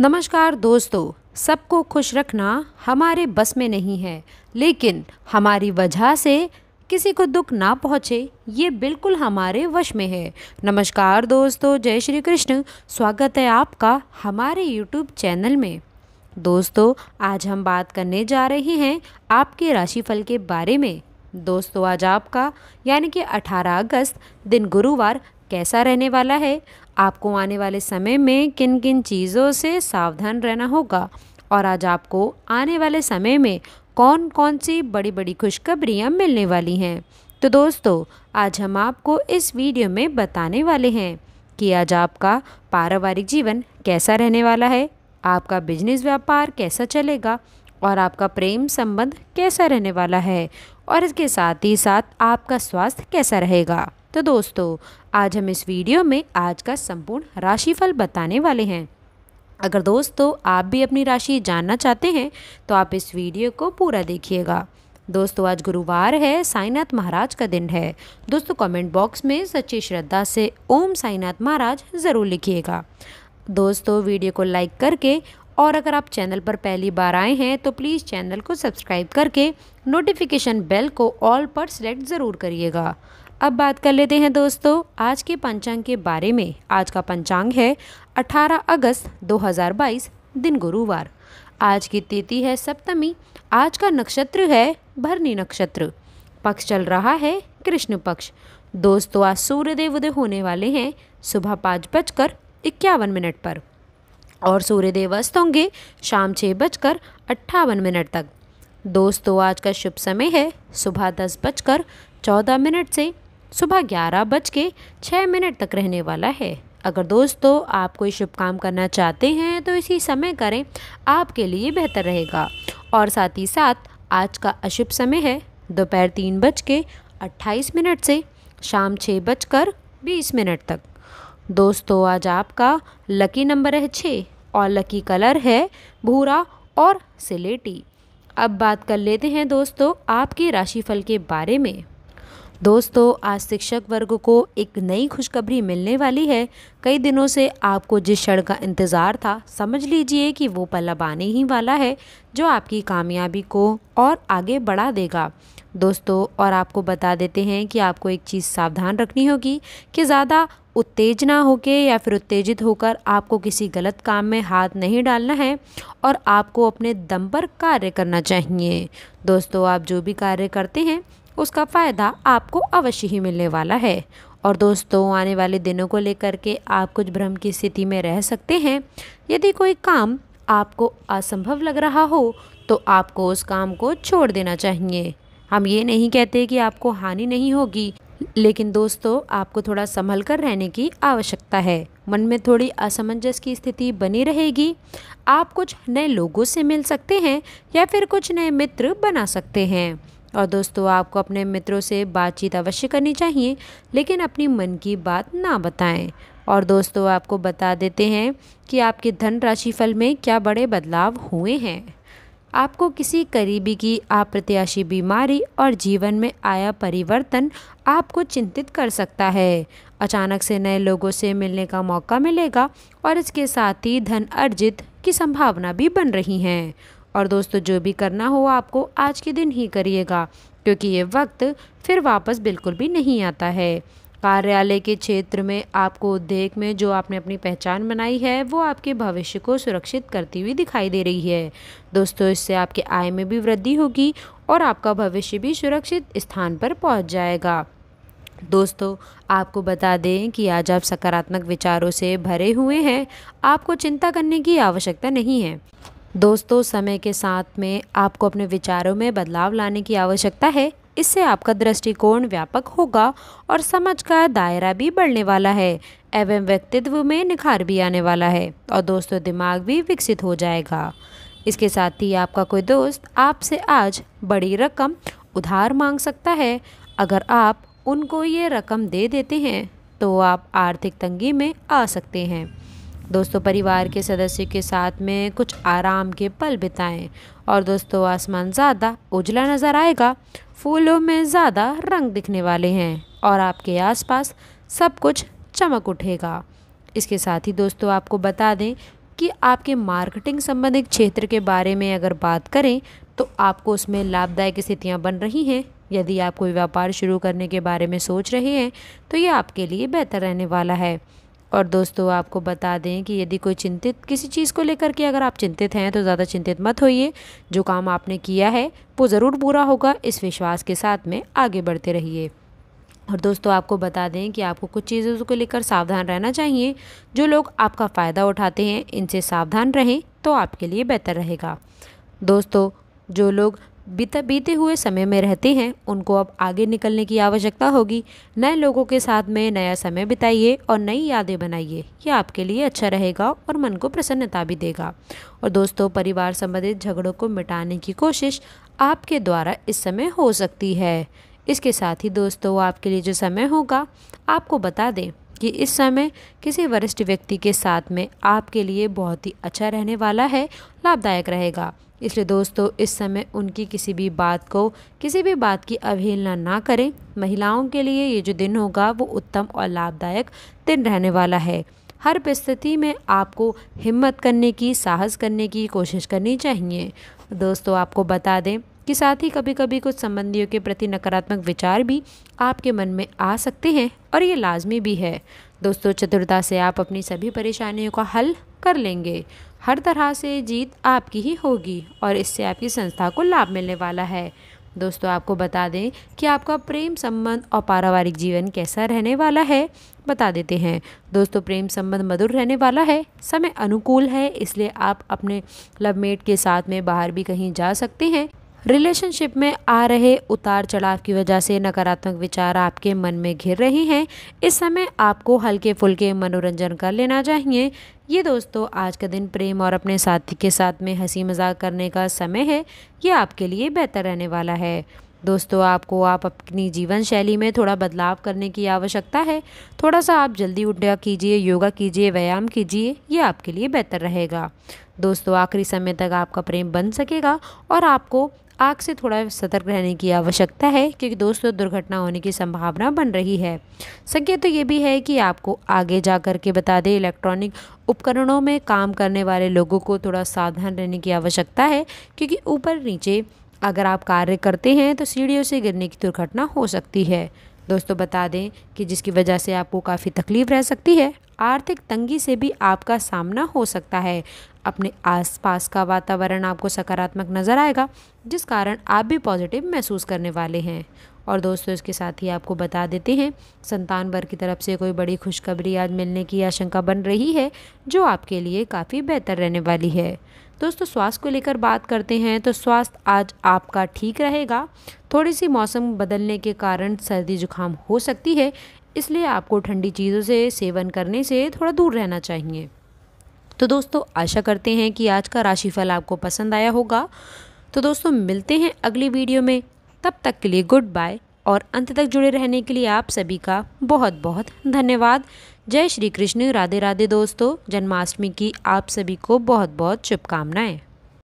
नमस्कार दोस्तों सबको खुश रखना हमारे बस में नहीं है लेकिन हमारी वजह से किसी को दुख ना पहुँचे ये बिल्कुल हमारे वश में है नमस्कार दोस्तों जय श्री कृष्ण स्वागत है आपका हमारे यूट्यूब चैनल में दोस्तों आज हम बात करने जा रहे हैं आपके राशिफल के बारे में दोस्तों आज आपका यानी कि 18 अगस्त दिन गुरुवार कैसा रहने वाला है आपको आने वाले समय में किन किन चीज़ों से सावधान रहना होगा और आज आपको आने वाले समय में कौन कौन सी बड़ी बड़ी खुशखबरियाँ मिलने वाली हैं तो दोस्तों आज हम आपको इस वीडियो में बताने वाले हैं कि आज आपका पारिवारिक जीवन कैसा रहने वाला है आपका बिजनेस व्यापार कैसा चलेगा और आपका प्रेम संबंध कैसा रहने वाला है और इसके साथ ही साथ आपका स्वास्थ्य कैसा रहेगा तो दोस्तों आज हम इस वीडियो में आज का संपूर्ण राशिफल बताने वाले हैं अगर दोस्तों आप भी अपनी राशि जानना चाहते हैं तो आप इस वीडियो को पूरा देखिएगा दोस्तों आज गुरुवार है साईनाथ महाराज का दिन है दोस्तों कमेंट बॉक्स में सच्ची श्रद्धा से ओम साईनाथ महाराज ज़रूर लिखिएगा दोस्तों वीडियो को लाइक करके और अगर आप चैनल पर पहली बार आए हैं तो प्लीज़ चैनल को सब्सक्राइब करके नोटिफिकेशन बेल को ऑल पर सेलेक्ट ज़रूर करिएगा अब बात कर लेते हैं दोस्तों आज के पंचांग के बारे में आज का पंचांग है 18 अगस्त 2022 दिन गुरुवार आज की तिथि है सप्तमी आज का नक्षत्र है भरनी नक्षत्र पक्ष चल रहा है कृष्ण पक्ष दोस्तों आज सूर्यदेव उदय होने वाले हैं सुबह पाँच बजकर इक्यावन मिनट पर और सूर्यदेव अस्त होंगे शाम छः बजकर अट्ठावन मिनट तक दोस्तों आज का शुभ समय है सुबह दस बजकर चौदह मिनट से सुबह ग्यारह बज के छः मिनट तक रहने वाला है अगर दोस्तों आप कोई शुभ काम करना चाहते हैं तो इसी समय करें आपके लिए बेहतर रहेगा और साथ ही साथ आज का अशुभ समय है दोपहर तीन बज के अट्ठाईस मिनट से शाम छः बजकर बीस मिनट तक दोस्तों आज आपका लकी नंबर है छः और लकी कलर है भूरा और सिलेटी अब बात कर लेते हैं दोस्तों आपके राशिफल के बारे में दोस्तों आज शिक्षक वर्ग को एक नई खुशखबरी मिलने वाली है कई दिनों से आपको जिस क्षण का इंतज़ार था समझ लीजिए कि वो पल्ला आने ही वाला है जो आपकी कामयाबी को और आगे बढ़ा देगा दोस्तों और आपको बता देते हैं कि आपको एक चीज़ सावधान रखनी होगी कि ज़्यादा उत्तेजना होके या फिर उत्तेजित होकर आपको किसी गलत काम में हाथ नहीं डालना है और आपको अपने दम पर कार्य करना चाहिए दोस्तों आप जो भी कार्य करते हैं उसका फ़ायदा आपको अवश्य ही मिलने वाला है और दोस्तों आने वाले दिनों को लेकर के आप कुछ भ्रम की स्थिति में रह सकते हैं यदि कोई काम आपको असंभव लग रहा हो तो आपको उस काम को छोड़ देना चाहिए हम ये नहीं कहते कि आपको हानि नहीं होगी लेकिन दोस्तों आपको थोड़ा संभल कर रहने की आवश्यकता है मन में थोड़ी असमंजस की स्थिति बनी रहेगी आप कुछ नए लोगों से मिल सकते हैं या फिर कुछ नए मित्र बना सकते हैं और दोस्तों आपको अपने मित्रों से बातचीत अवश्य करनी चाहिए लेकिन अपनी मन की बात ना बताएं और दोस्तों आपको बता देते हैं कि आपके धन राशि फल में क्या बड़े बदलाव हुए हैं आपको किसी करीबी की अप्रत्याशी बीमारी और जीवन में आया परिवर्तन आपको चिंतित कर सकता है अचानक से नए लोगों से मिलने का मौका मिलेगा और इसके साथ ही धन अर्जित की संभावना भी बन रही हैं और दोस्तों जो भी करना हो आपको आज के दिन ही करिएगा क्योंकि ये वक्त फिर वापस बिल्कुल भी नहीं आता है कार्यालय के क्षेत्र में आपको उद्योग में जो आपने अपनी पहचान बनाई है वो आपके भविष्य को सुरक्षित करती हुई दिखाई दे रही है दोस्तों इससे आपके आय में भी वृद्धि होगी और आपका भविष्य भी सुरक्षित स्थान पर पहुंच जाएगा दोस्तों आपको बता दें कि आज आप सकारात्मक विचारों से भरे हुए हैं आपको चिंता करने की आवश्यकता नहीं है दोस्तों समय के साथ में आपको अपने विचारों में बदलाव लाने की आवश्यकता है इससे आपका दृष्टिकोण व्यापक होगा और समझ का दायरा भी बढ़ने वाला है एवं व्यक्तित्व में निखार भी आने वाला है और दोस्तों दिमाग भी विकसित हो जाएगा इसके साथ ही आपका कोई दोस्त आपसे आज बड़ी रकम उधार मांग सकता है अगर आप उनको ये रकम दे देते हैं तो आप आर्थिक तंगी में आ सकते हैं दोस्तों परिवार के सदस्यों के साथ में कुछ आराम के पल बिताएं और दोस्तों आसमान ज़्यादा उजला नज़र आएगा फूलों में ज़्यादा रंग दिखने वाले हैं और आपके आसपास सब कुछ चमक उठेगा इसके साथ ही दोस्तों आपको बता दें कि आपके मार्केटिंग संबंधित क्षेत्र के बारे में अगर बात करें तो आपको उसमें लाभदायक स्थितियाँ बन रही हैं यदि आप कोई व्यापार शुरू करने के बारे में सोच रहे हैं तो ये आपके लिए बेहतर रहने वाला है और दोस्तों आपको बता दें कि यदि कोई चिंतित किसी चीज़ को लेकर के अगर आप चिंतित हैं तो ज़्यादा चिंतित मत होइए जो काम आपने किया है वो ज़रूर पूरा होगा इस विश्वास के साथ में आगे बढ़ते रहिए और दोस्तों आपको बता दें कि आपको कुछ चीज़ों को लेकर सावधान रहना चाहिए जो लोग आपका फ़ायदा उठाते हैं इनसे सावधान रहें तो आपके लिए बेहतर रहेगा दोस्तों जो लोग बीता बीते हुए समय में रहते हैं उनको अब आगे निकलने की आवश्यकता होगी नए लोगों के साथ में नया समय बिताइए और नई यादें बनाइए यह आपके लिए अच्छा रहेगा और मन को प्रसन्नता भी देगा और दोस्तों परिवार संबंधित झगड़ों को मिटाने की कोशिश आपके द्वारा इस समय हो सकती है इसके साथ ही दोस्तों आपके लिए जो समय होगा आपको बता दें कि इस समय किसी वरिष्ठ व्यक्ति के साथ में आपके लिए बहुत ही अच्छा रहने वाला है लाभदायक रहेगा इसलिए दोस्तों इस समय उनकी किसी भी बात को किसी भी बात की अवहेलना ना करें महिलाओं के लिए ये जो दिन होगा वो उत्तम और लाभदायक दिन रहने वाला है हर परिस्थिति में आपको हिम्मत करने की साहस करने की कोशिश करनी चाहिए दोस्तों आपको बता दें के साथ ही कभी कभी कुछ संबंधियों के प्रति नकारात्मक विचार भी आपके मन में आ सकते हैं और ये लाजमी भी है दोस्तों चतुरता से आप अपनी सभी परेशानियों का हल कर लेंगे हर तरह से जीत आपकी ही होगी और इससे आपकी संस्था को लाभ मिलने वाला है दोस्तों आपको बता दें कि आपका प्रेम संबंध और पारिवारिक जीवन कैसा रहने वाला है बता देते हैं दोस्तों प्रेम संबंध मधुर रहने वाला है समय अनुकूल है इसलिए आप अपने लवमेट के साथ में बाहर भी कहीं जा सकते हैं रिलेशनशिप में आ रहे उतार चढ़ाव की वजह से नकारात्मक विचार आपके मन में घिर रहे हैं इस समय आपको हल्के फुल्के मनोरंजन कर लेना चाहिए ये दोस्तों आज का दिन प्रेम और अपने साथी के साथ में हंसी मजाक करने का समय है ये आपके लिए बेहतर रहने वाला है दोस्तों आपको आप अपनी जीवन शैली में थोड़ा बदलाव करने की आवश्यकता है थोड़ा सा आप जल्दी उठा कीजिए योगा कीजिए व्यायाम कीजिए ये आपके लिए बेहतर रहेगा दोस्तों आखिरी समय तक आपका प्रेम बन सकेगा और आपको आग से थोड़ा सतर्क रहने की आवश्यकता है क्योंकि दोस्तों दुर्घटना होने की संभावना बन रही है संकेत तो ये भी है कि आपको आगे जा कर के बता दें इलेक्ट्रॉनिक उपकरणों में काम करने वाले लोगों को थोड़ा सावधान रहने की आवश्यकता है क्योंकि ऊपर नीचे अगर आप कार्य करते हैं तो सीढ़ियों से गिरने की दुर्घटना हो सकती है दोस्तों बता दें कि जिसकी वजह से आपको काफ़ी तकलीफ रह सकती है आर्थिक तंगी से भी आपका सामना हो सकता है अपने आसपास का वातावरण आपको सकारात्मक नज़र आएगा जिस कारण आप भी पॉजिटिव महसूस करने वाले हैं और दोस्तों इसके साथ ही आपको बता देते हैं संतान वर्ग की तरफ से कोई बड़ी खुशखबरी आज मिलने की आशंका बन रही है जो आपके लिए काफ़ी बेहतर रहने वाली है दोस्तों स्वास्थ्य को लेकर बात करते हैं तो स्वास्थ्य आज आपका ठीक रहेगा थोड़ी सी मौसम बदलने के कारण सर्दी जुकाम हो सकती है इसलिए आपको ठंडी चीज़ों से सेवन करने से थोड़ा दूर रहना चाहिए तो दोस्तों आशा करते हैं कि आज का राशिफल आपको पसंद आया होगा तो दोस्तों मिलते हैं अगली वीडियो में तब तक के लिए गुड बाय और अंत तक जुड़े रहने के लिए आप सभी का बहुत बहुत धन्यवाद जय श्री कृष्ण राधे राधे दोस्तों जन्माष्टमी की आप सभी को बहुत बहुत शुभकामनाएं